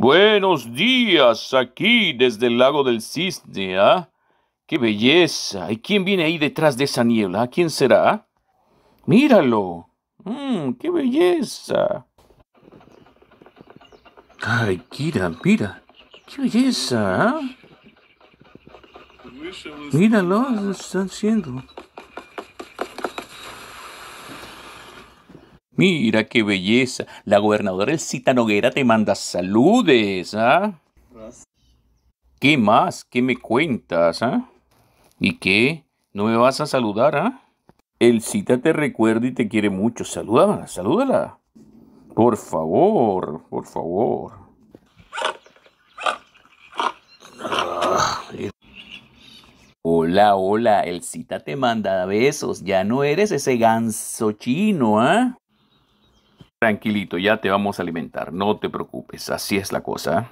Buenos días aquí desde el lago del cisne, ¿ah? ¡Qué belleza! ¿Y quién viene ahí detrás de esa niebla? ¿Quién será? Míralo. Mm, qué belleza! Ay, Kira, mira. ¡Qué belleza! ¿eh? Míralo, están siendo. Mira qué belleza. La gobernadora Elcita Noguera te manda saludes, ¿ah? ¿Qué más? ¿Qué me cuentas, ah? ¿Y qué? ¿No me vas a saludar, ah? Cita te recuerda y te quiere mucho. Salúdala, salúdala. Por favor, por favor. Hola, hola, El Cita te manda besos. Ya no eres ese ganso chino, ¿ah? Tranquilito, ya te vamos a alimentar, no te preocupes, así es la cosa.